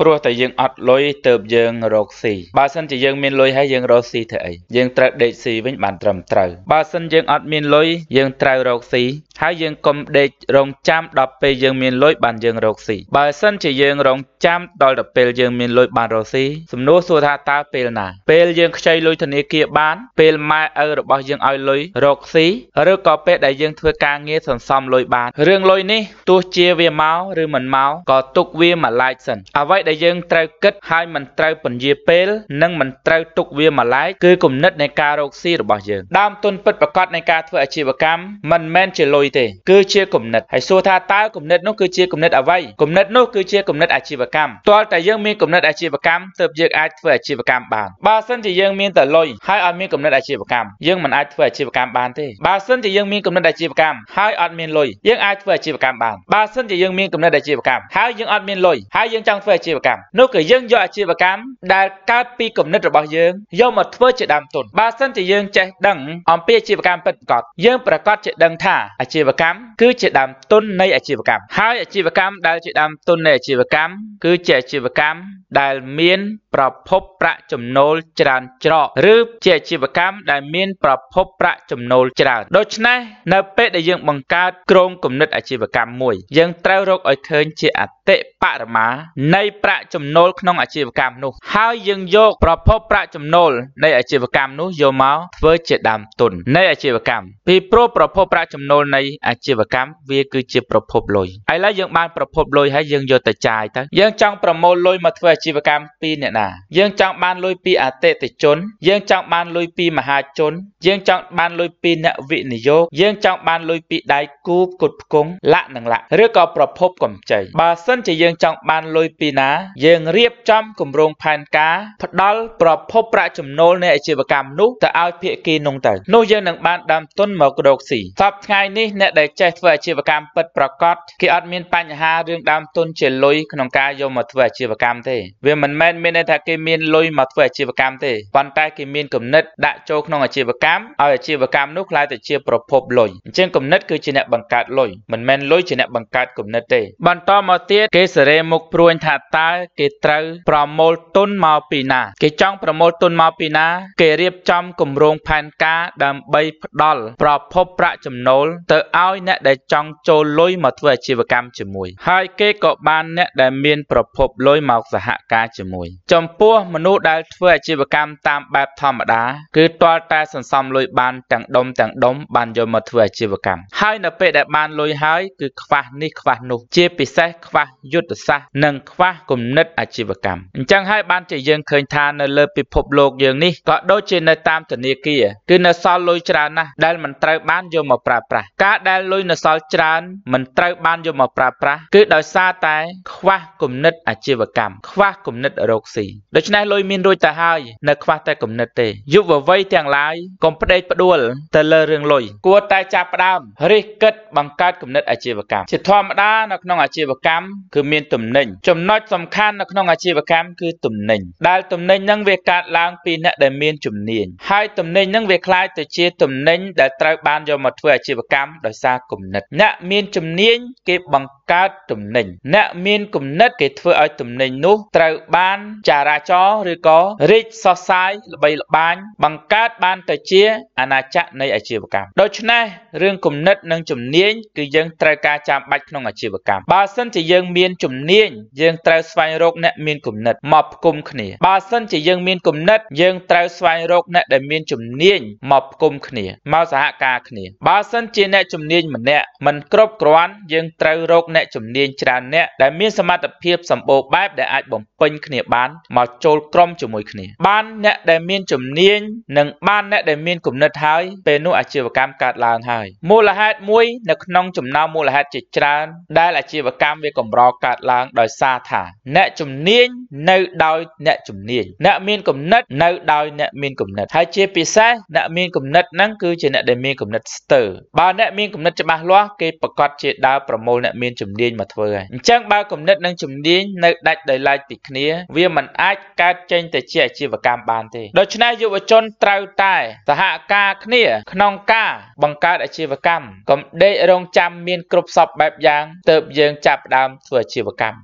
ព្រោះតែយើងអត់លុយទៅយើងរកស៊ីបើសិនជាយើងមានលុយហើយយើងរកស៊ីធ្វើអីយើងត្រូវដេកស៊ីវិញបានត្រឹមត្រូវបើសិនយើងអត់មានលុយយើងត្រូវរកស៊ីហើយយើងកុំដេករងចាំដល់ពេលយើងមានលុយបានយើងរកស៊ីបើសិនជាយើងរងចាំដល់ទៅពេលយើងមានលុយបានរកស៊ីសំណួរសួរថាតើពេលណាពេលយើងខ្ចីលុយធនាគារបានពេលម៉ែឪរបស់យើងឲ្យលុយរកស៊ីឬក៏ពេលដែលយើងធ្វើការងារសន្សំលុយបានរឿងលុយនេះទោះជាវាមកឬមិនមកក៏ទុកវាមួយឡែកសិនអ្វីដែលយើងត្រូវគិតហើយមិនត្រូវពន្យាពេលនិងមិនត្រូវទុកវាមួយឡែកគឺគំនិតនៃការរកស៊ីរបស់យើងដើមទុនពិតប្រាកដនៃការធ្វើអាជីវកម្មមិនមែនជាលុយទេគឺជាគំនិតហើយសួរថាតើគំនិតនោះគឺជាគំនិតអ្វីគំនិតនោះគឺជាគំនិតអាជីវកម្មទាល់តែយើងមានគំនិតអាជីវកម្មទើបយើងអាចធ្វើអាជីវកម្មបានបើសិនជាយើងមានតែលុយហើយអត់មានគំនិតអាជីវកម្មយើងមិនអាចធ្វើអាជីវកម្មបានទេបើសិនជាយើងមានគំនិតអាជីវកម្មហើយអត់មានលុយយើងអាចធ្វើអាជីវកម្មបានបើសិនជាយើងមានគំនិតអាជីវកម្មហើយយើងអត់មានលុយហើយយើងចង់ធ្វើអាជីវកម្មនោះគឺយើងយកអាជីវកម្មដែលកើតពីគំនិតរបស់យើងយកមកធ្វើជាដើមទុនបើសិនជាយើងចេះដឹងអំពីអាជីវកម្មពិតប្រាកដយើងប្រកាសជាដឹងថាអាជីជីវកម្មគឺជាដើមទុននៃអាជីវកម្មហើយអាជីវកម្មដែលជាដើមទុននៃអាជីវកម្មគឺជាអាជីវកម្មដែលមាន ប្រភពប្រាក់ចំណូលច្រើនច្រកឬជាអាជីវកម្មដែលមានប្រភពប្រាក់ចំណូលច្រើនដូច្នេះនៅពេលដែលយើង បង្កើតក្រុមគំនិតអាជីវកម្មមួយ យើងត្រូវរកឲ្យឃើញជាអតិបរមា នៃប្រាក់ចំណូលក្នុងអាជីវកម្មនោះ ហើយយើងយកប្រភពប្រាក់ចំណូលនៃអាជីវកម្មនោះយកមកធ្វើជាដើមទុននៃអាជីវកម្មពីព្រោះប្រភពប្រាក់ចំណូលនៃអាជីវកម្មវាគឺជាប្រភពលុយឥឡូវយើងបានប្រភពលុយហើយយើងយកទៅចាយទៅយើងចង់ប្រមូលលុយមកធ្វើជីវកម្មពីអ្នកណាយើងចង់បានលុយពីអតិថិជន យើងចង់បានលុយពីមហាជនយើងចង់បានលុយពីអ្នកវិនិយោគយើងចង់បានលុយពីដៃគូផ្គត់ផ្គង់លក្ខនឹងលក្ខឬក៏ប្រភពកម្ចីបើសិនជាយើងចង់បានលុយពីណាយើងរៀបចំគម្រោងផែនការ ផ្ដល់ប្រភពប្រាក់ចំណូលនៃអាជីវកម្មនោះទៅឲ្យភាគីនោះទៅនោះយើងនឹងបានដើមទុនមករកស៊ីសពថ្ងៃនេះអ្នកដែលចេះធ្វើអាជីវកម្មពិតប្រាកដគេអត់មានបញ្ហារឿងដើមទុនជាលុយក្នុងការយកមកធ្វើអាជីវកម្មទេវាមិនមែនមានន័យថាគេមានលុយមកធ្វើអាជីវកម្មទេប៉ុន្តែគេមានគំនិតដាក់ចូលក្នុងអាជីវកម្មឲ្យអាជីវកម្មនោះក្លាយទៅជាប្រភពលុយអញ្ចឹងគំនិតគឺជាអ្នកបង្កើតលុយមិនមែនលុយជាអ្នកបង្កើតគំនិតទេបន្តមកទៀតគេសេរីមុខព្រួញថាតើគេត្រូវប្រមូលទុនមកពីណាគេចង់ប្រមូលទុនមកពីណាគេរៀបចំគម្រោងផែនការដើម្បីផ្ដល់ប្រភពប្រាក់ចំណូលទៅឲ្យអ្នកដែលចង់ចូលលុយមកធ្វើអាជីវកម្មជាមួយហើយគេក៏បានអ្នកដែលមានប្រភពលុយមកសហការជាមួយចំពោះមនុស្សដែលធ្វើអាជីវកម្មតាមបែបធម្មតាគឺទាល់តែសន្សំលុយបានទាំងដុំទាំងដុំបានយកមកធ្វើអាជីវកម្មហើយនៅពេលដែលបានលុយហើយគឺខ្វះនេះខ្វះនោះជាពិសេសខ្វះយុទ្ធសាស្ត្រនិងខ្វះគំនិតអាជីវកម្មអញ្ចឹងហើយបានជាយើងឃើញថានៅលើពិភពលោកយើងនេះក៏ដូចជានៅតាមធនាគារគឺនៅសល់លុយច្រើនណាស់ដែលមិនត្រូវបានយកមកប្រើប្រាស់ការដែលលុយនៅសល់ច្រើនមិនត្រូវបានយកមកប្រើប្រាស់គឺដោយសារតែ ខ្វះគំនិត អាជីវកម្មខ្វះះគំនិតរកស៊ីដូច្នេះលុយមានរួចទៅហើយ នៅខ្វះតែគំនិតទេយុវវ័យទាំងឡាយកុំផ្ដេកផ្ដួលទៅលើរឿងលុយគួរតែចាប់ផ្ដើមរិះគិតបង្កើតគំនិតអាជីវកម្មជាធម្មតានៅក្នុងអាជីវកម្មគឺមានទំនិញចំណុចសំខាន់នៅក្នុងអាជីវកម្មគឺទំនិញដែលទំនិញនឹងវាកើតឡើងពីអ្នកដែលមានជំនាញហើយទំនិញនឹងវាคล้ายទៅជាទំនិញដែលត្រូវបានយកមកធ្វើអាជីវកម្មដោយសារគំនិតអ្នកមានជំនាញគេបង្កើតទំនិញអ្នកមានគំនិតគេធ្វើឲ្យទំនិញនោះត្រូវបានចារាចរឬក៏រាជសរសើរល្បីល្បាញបង្កើតបាន ទៅជាអាណាចក្រនៃអាជីវកម្មដូច្នេះរឿងគំនិតនិងជំនាញគឺយើងត្រូវការចាំបាច់ក្នុងអាជីវកម្មបើសិនជាយើងមានជំនាញយើងត្រូវស្វែងរកអ្នកមានគំនិតមកផ្គុំគ្នាបើសិនជាយើងមានគំនិតយើងត្រូវស្វែងរកអ្នកដែលមានជំនាញមកផ្គុំគ្នាមកសហការគ្នាបើសិនជាអ្នកជំនាញម្នាក់មិនគ្រប់គ្រាន់យើងត្រូវរកអ្នកជំនាញច្រើនអ្នកដែលមានសមត្ថភាពសម្បូរបែបដែលអាចបំពេញគ្នាបានមកចូលក្រុមជាមួយគ្នាបានអ្នកដែលមានជំនាញនិងបានអ្នកដែលមានគំនិតហើយពេលនោះអាជីវកម្មកើតឡើងហើយមូលហេតុមួយនៅក្នុងចំណោមមូលហេតុជាច្រើន ដែលអាជីវកម្មវាកម្រកើតឡើងដោយសារថាអ្នកជំនាញនៅដោយអ្នកជំនាញអ្នកមានគំនិតនៅដោយអ្នកមានគំនិតហើយជាពិសេសអ្នកមានគំនិតហ្នឹងគឺជាអ្នកដែលមានគំនិតស្ទើរបើអ្នកមានគំនិតច្បាស់លាស់គេប្រកាសជាដើរប្រមូលអ្នកមានជំនាញមកធ្វើហើយអញ្ចឹងបើគំនិតនិងជំនាញនៅដាច់ដោយឡែកពីគ្នាវាមិនអាចកើតចេញទៅជាអាជីវកម្មបានទេដូច្នេះយុវជនត្រូវតែសហការគ្នា ក្នុងការ បង្កើត អាជីវកម្មកុំដេករង់ចាំមានគ្រប់សពបែបយ៉ាងទើបយើងចាប់ផ្ដើមធ្វើអាជីវកម្ម